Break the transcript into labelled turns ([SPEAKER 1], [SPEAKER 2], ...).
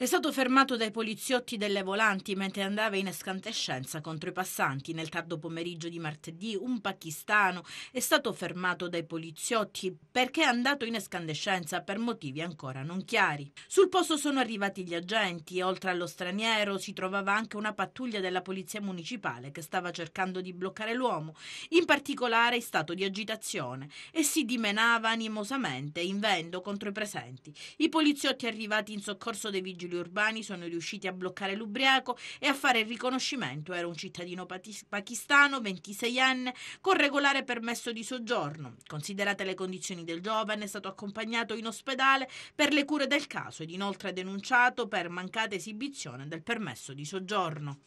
[SPEAKER 1] È stato fermato dai poliziotti delle volanti mentre andava in escantescenza contro i passanti. Nel tardo pomeriggio di martedì un pakistano è stato fermato dai poliziotti perché è andato in escandescenza per motivi ancora non chiari. Sul posto sono arrivati gli agenti. Oltre allo straniero si trovava anche una pattuglia della polizia municipale che stava cercando di bloccare l'uomo, in particolare in stato di agitazione, e si dimenava animosamente, invendo contro i presenti. I poliziotti arrivati in soccorso dei vigili vigili urbani sono riusciti a bloccare l'ubriaco e a fare il riconoscimento. Era un cittadino pakistano, 26enne, con regolare permesso di soggiorno. Considerate le condizioni del giovane, è stato accompagnato in ospedale per le cure del caso ed inoltre denunciato per mancata esibizione del permesso di soggiorno.